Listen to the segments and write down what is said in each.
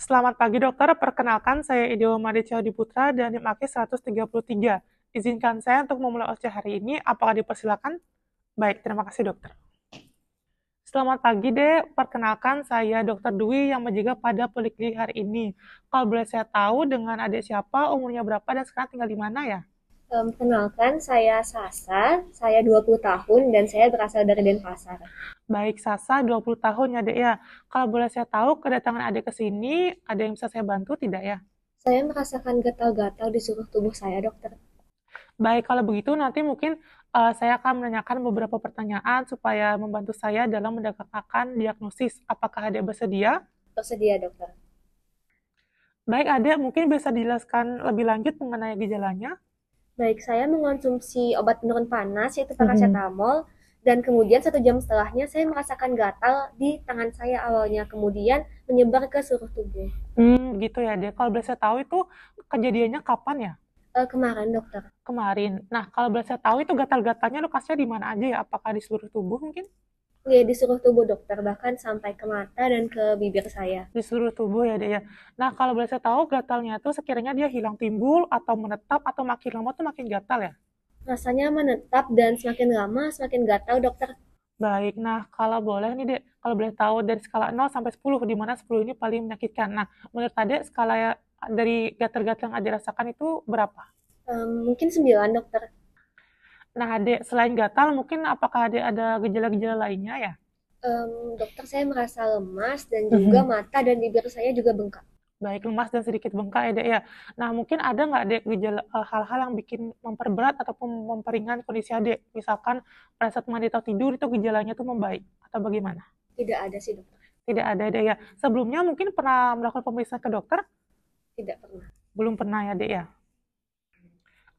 Selamat pagi dokter, perkenalkan saya Ido di Putra dan NIM AKI 133. Izinkan saya untuk memulai OSCE hari ini, apakah dipersilakan? Baik, terima kasih dokter. Selamat pagi deh, perkenalkan saya dokter Dwi yang menjaga pada poliklinik hari ini. Kalau boleh saya tahu dengan adik siapa, umurnya berapa, dan sekarang tinggal di mana ya? Um, kenalkan, saya Sasa, saya 20 tahun dan saya berasal dari Denpasar. Baik, Sasa 20 tahun ya, Dek ya. Kalau boleh saya tahu, kedatangan Adik ke sini, ada yang bisa saya bantu tidak ya? Saya merasakan gatal-gatal di seluruh tubuh saya, dokter. Baik, kalau begitu nanti mungkin uh, saya akan menanyakan beberapa pertanyaan supaya membantu saya dalam mendapatkan diagnosis. Apakah Adik bersedia? Bersedia, dokter. Baik, Adik, mungkin bisa dijelaskan lebih lanjut mengenai gejalanya? Baik, saya mengonsumsi obat penurun panas yaitu mm-hmm. paracetamol mm -hmm. dan kemudian satu jam setelahnya saya merasakan gatal di tangan saya awalnya kemudian menyebar ke seluruh tubuh. Hmm, gitu ya deh. Kalau boleh saya tahu itu kejadiannya kapan ya? Uh, kemarin dokter. Kemarin. Nah kalau boleh saya tahu itu gatal-gatalnya lokasinya di mana aja ya? Apakah di seluruh tubuh mungkin? Iya disuruh tubuh dokter bahkan sampai ke mata dan ke bibir saya Disuruh tubuh ya deh ya nah kalau boleh saya tahu gatalnya tuh sekiranya dia hilang timbul atau menetap atau makin lama tuh makin gatal ya rasanya menetap dan semakin lama semakin gatal dokter baik nah kalau boleh nih dek kalau boleh tahu dari skala 0 sampai 10 di mana 10 ini paling menyakitkan nah menurut adek skala ya, dari gatal-gatal yang ada rasakan itu berapa um, mungkin 9 dokter Nah, adik, selain gatal, mungkin apakah adik ada gejala-gejala lainnya ya? Um, dokter, saya merasa lemas dan juga mm -hmm. mata dan bibir saya juga bengkak. Baik, lemas dan sedikit bengkak ya, Dek ya. Nah, mungkin ada nggak, Dek, gejala e, hal-hal yang bikin memperberat ataupun memperingan kondisi adik? Misalkan pada saat mandi atau tidur itu gejalanya tuh membaik atau bagaimana? Tidak ada sih, dokter. Tidak ada, Dek ya. Sebelumnya mungkin pernah melakukan pemeriksaan ke dokter? Tidak pernah. Belum pernah ya, Dek ya?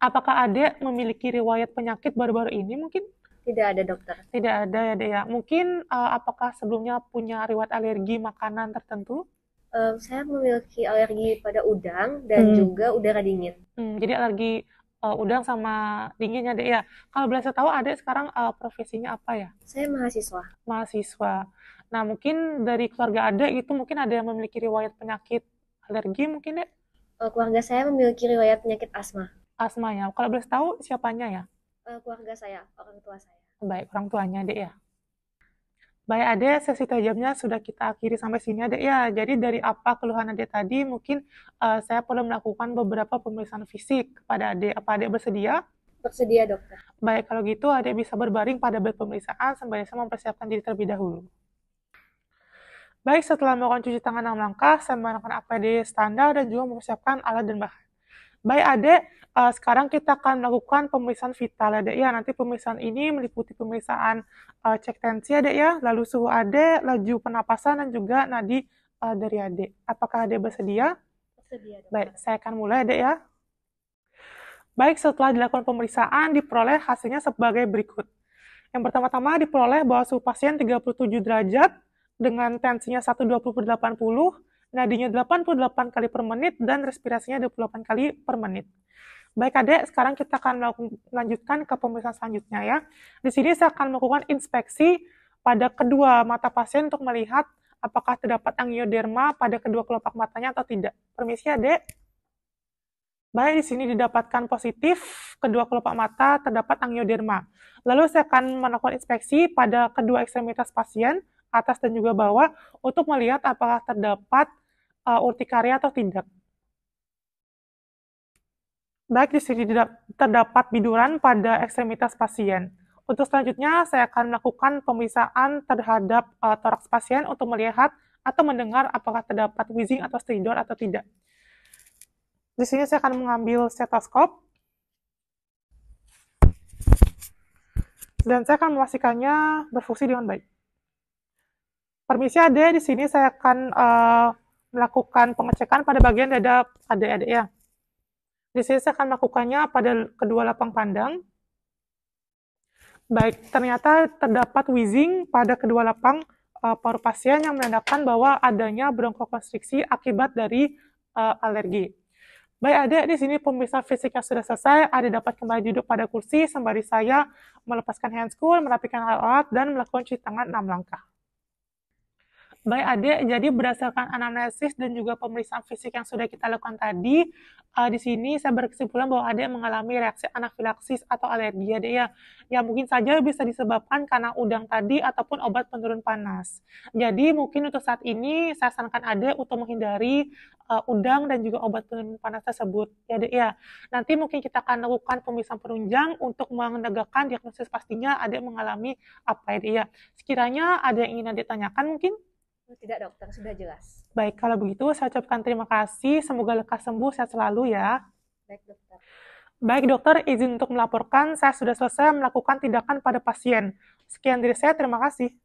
apakah ada memiliki riwayat penyakit baru-baru ini mungkin? Tidak ada dokter. Tidak ada ya, Dea. Mungkin uh, apakah sebelumnya punya riwayat alergi makanan tertentu? Um, saya memiliki alergi pada udang dan hmm. juga udara dingin. Hmm, jadi alergi uh, udang sama dinginnya dea. ya. Kalau boleh saya tahu ada sekarang uh, profesinya apa ya? Saya mahasiswa. Mahasiswa. Nah mungkin dari keluarga ada itu mungkin ada yang memiliki riwayat penyakit alergi mungkin dea? keluarga saya memiliki riwayat penyakit asma asma ya kalau boleh tahu siapanya ya eh, keluarga saya orang tua saya baik orang tuanya dek ya baik ade sesi tajamnya sudah kita akhiri sampai sini ade ya, ya jadi dari apa keluhan ade tadi mungkin uh, saya perlu melakukan beberapa pemeriksaan fisik kepada ade apa ade bersedia bersedia dokter baik kalau gitu ade bisa berbaring pada bed pemeriksaan sembari saya mempersiapkan diri terlebih dahulu Baik, setelah melakukan cuci tangan yang langkah, saya menggunakan APD standar dan juga mempersiapkan alat dan bahan. Baik adek, uh, eh, sekarang kita akan melakukan pemeriksaan vital ya, adek ya. Nanti pemeriksaan ini meliputi pemeriksaan uh, cek tensi ya, adek ya, lalu suhu adek, laju penapasan, dan juga nadi uh, dari adek. Apakah adek bersedia? Bersedia. Dokter. Baik, saya akan mulai adek ya. Baik, setelah dilakukan pemeriksaan, diperoleh hasilnya sebagai berikut. Yang pertama-tama diperoleh bahwa suhu pasien 37 derajat dengan tensinya 120 80, nadinya 88 kali per menit, dan respirasinya 28 kali per menit. Baik adek, sekarang kita akan melanjutkan ke pemeriksaan selanjutnya ya. Di sini saya akan melakukan inspeksi pada kedua mata pasien untuk melihat apakah terdapat angioderma pada kedua kelopak matanya atau tidak. Permisi adek. Baik, di sini didapatkan positif kedua kelopak mata terdapat angioderma. Lalu saya akan melakukan inspeksi pada kedua ekstremitas pasien, atas dan juga bawah, untuk melihat apakah terdapat uh, urtikaria atau tidak. Baik, di sini terdapat biduran pada ekstremitas pasien. Untuk selanjutnya, saya akan melakukan pemeriksaan terhadap uh, toraks pasien untuk melihat atau mendengar apakah terdapat wheezing atau stridor atau tidak. Di sini saya akan mengambil stetoskop. Dan saya akan memastikannya berfungsi dengan baik. Permisi ada di sini saya akan uh, melakukan pengecekan pada bagian dada adik-adik ya. Di sini saya akan melakukannya pada kedua lapang pandang. Baik, ternyata terdapat wheezing pada kedua lapang uh, paru pasien yang menandakan bahwa adanya bronkokonstriksi akibat dari uh, alergi. Baik, ada di sini pemirsa fisiknya sudah selesai. Ada dapat kembali duduk pada kursi sembari saya melepaskan handschool, merapikan alat-alat, dan melakukan cuci tangan 6 langkah. Baik Ade, jadi berdasarkan anamnesis dan juga pemeriksaan fisik yang sudah kita lakukan tadi, uh, di sini saya berkesimpulan bahwa Ade mengalami reaksi anafilaksis atau alergi Ade ya, yang mungkin saja bisa disebabkan karena udang tadi ataupun obat penurun panas. Jadi mungkin untuk saat ini saya sarankan Ade untuk menghindari uh, udang dan juga obat penurun panas tersebut ya Ade ya. Nanti mungkin kita akan lakukan pemeriksaan penunjang untuk menegakkan diagnosis pastinya Ade mengalami apa ya Ade ya. Sekiranya ada yang ingin Ade tanyakan mungkin? Oh, tidak dokter, sudah jelas. Baik, kalau begitu saya ucapkan terima kasih. Semoga lekas sembuh, sehat selalu ya. Baik dokter. Baik dokter, izin untuk melaporkan, saya sudah selesai melakukan tindakan pada pasien. Sekian dari saya, terima kasih.